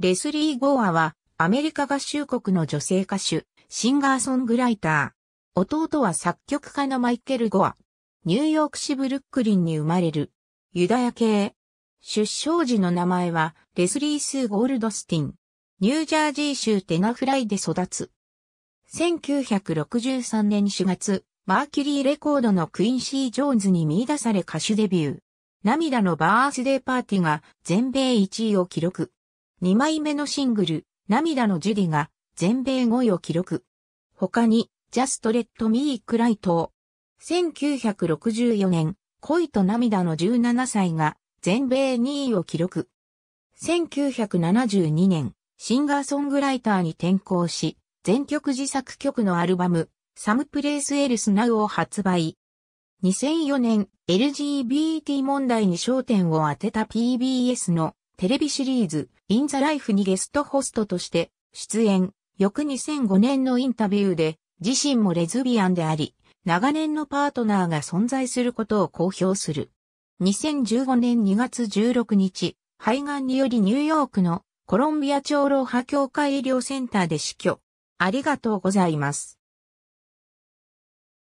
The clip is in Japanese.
レスリー・ゴアは、アメリカ合衆国の女性歌手、シンガーソングライター。弟は作曲家のマイケル・ゴア。ニューヨーク市ブルックリンに生まれる。ユダヤ系。出生時の名前は、レスリー・スー・ゴールドスティン。ニュージャージー州テナフライで育つ。1963年4月、マーキュリーレコードのクインシー・ジョーンズに見出され歌手デビュー。涙のバースデーパーティが全米1位を記録。2枚目のシングル、涙のジュディが全米5位を記録。他に、Just Let Me Cry と、1964年、恋と涙の17歳が全米2位を記録。1972年、シンガーソングライターに転向し、全曲自作曲のアルバム、サムプレイスエルスナウを発売。2004年、LGBT 問題に焦点を当てた PBS のテレビシリーズ、インザライフにゲストホストとして出演。翌2005年のインタビューで、自身もレズビアンであり、長年のパートナーが存在することを公表する。2015年2月16日、肺がんによりニューヨークのコロンビア長老派協会医療センターで死去。ありがとうございます。